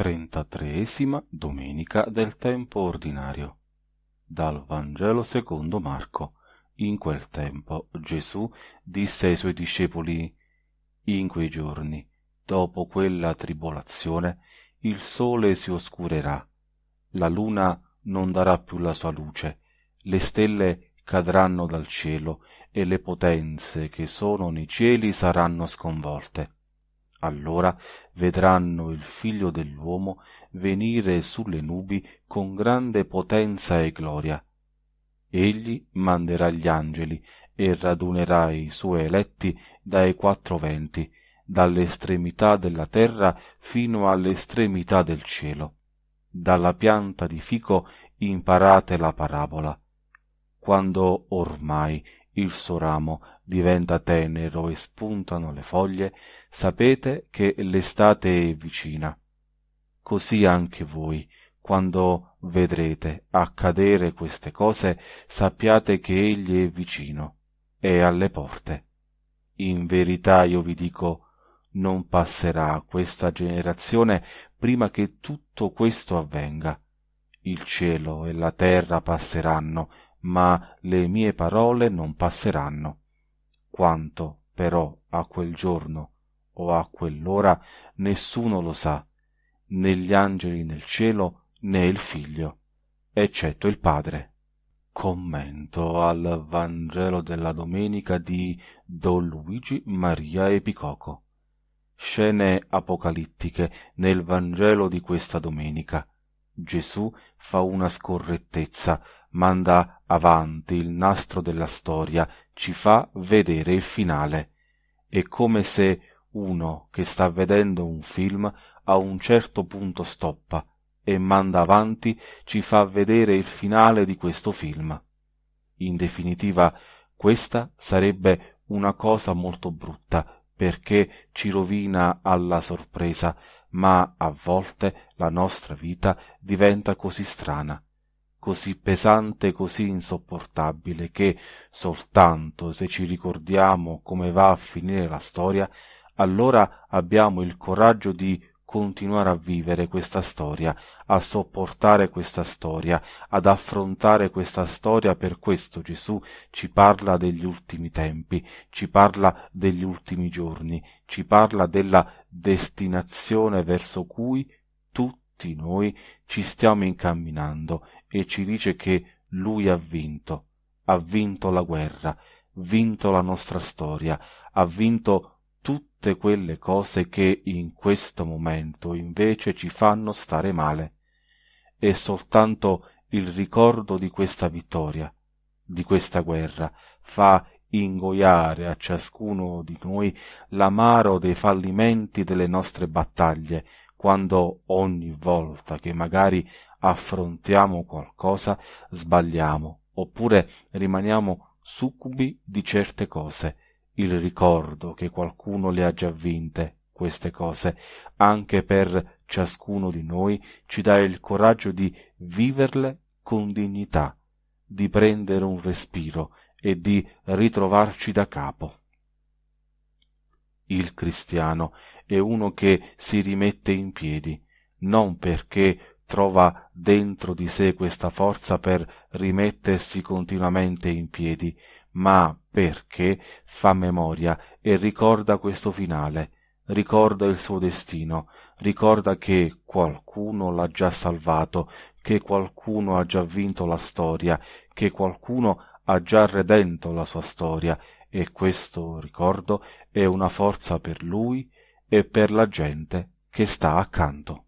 Trentatreesima domenica del tempo ordinario. Dal Vangelo secondo Marco. In quel tempo Gesù disse ai suoi discepoli, in quei giorni, dopo quella tribolazione, il sole si oscurerà, la luna non darà più la sua luce, le stelle cadranno dal cielo e le potenze che sono nei cieli saranno sconvolte allora vedranno il figlio dell'uomo venire sulle nubi con grande potenza e gloria. Egli manderà gli angeli e radunerà i suoi eletti dai quattro venti, dall'estremità della terra fino all'estremità del cielo. Dalla pianta di fico imparate la parabola. Quando ormai il suo ramo diventa tenero e spuntano le foglie, sapete che l'estate è vicina. Così anche voi, quando vedrete accadere queste cose, sappiate che egli è vicino, è alle porte. In verità io vi dico, non passerà questa generazione prima che tutto questo avvenga. Il cielo e la terra passeranno, ma le mie parole non passeranno. Quanto, però, a quel giorno o a quell'ora nessuno lo sa, né gli angeli nel cielo, né il figlio, eccetto il Padre. Commento al Vangelo della domenica di Don Luigi Maria Epicoco. Scene apocalittiche nel Vangelo di questa domenica. Gesù fa una scorrettezza manda avanti il nastro della storia, ci fa vedere il finale. È come se uno che sta vedendo un film a un certo punto stoppa e manda avanti ci fa vedere il finale di questo film. In definitiva, questa sarebbe una cosa molto brutta perché ci rovina alla sorpresa, ma a volte la nostra vita diventa così strana così pesante, così insopportabile, che soltanto se ci ricordiamo come va a finire la storia, allora abbiamo il coraggio di continuare a vivere questa storia, a sopportare questa storia, ad affrontare questa storia. Per questo Gesù ci parla degli ultimi tempi, ci parla degli ultimi giorni, ci parla della destinazione verso cui tutti tutti noi ci stiamo incamminando e ci dice che lui ha vinto, ha vinto la guerra, vinto la nostra storia, ha vinto tutte quelle cose che in questo momento invece ci fanno stare male. È soltanto il ricordo di questa vittoria, di questa guerra, fa ingoiare a ciascuno di noi l'amaro dei fallimenti delle nostre battaglie, quando ogni volta che magari affrontiamo qualcosa sbagliamo oppure rimaniamo succubi di certe cose, il ricordo che qualcuno le ha già vinte, queste cose, anche per ciascuno di noi ci dà il coraggio di viverle con dignità, di prendere un respiro e di ritrovarci da capo il cristiano è uno che si rimette in piedi, non perché trova dentro di sé questa forza per rimettersi continuamente in piedi, ma perché fa memoria e ricorda questo finale, ricorda il suo destino, ricorda che qualcuno l'ha già salvato, che qualcuno ha già vinto la storia, che qualcuno ha già redento la sua storia e questo ricordo è una forza per lui e per la gente che sta accanto.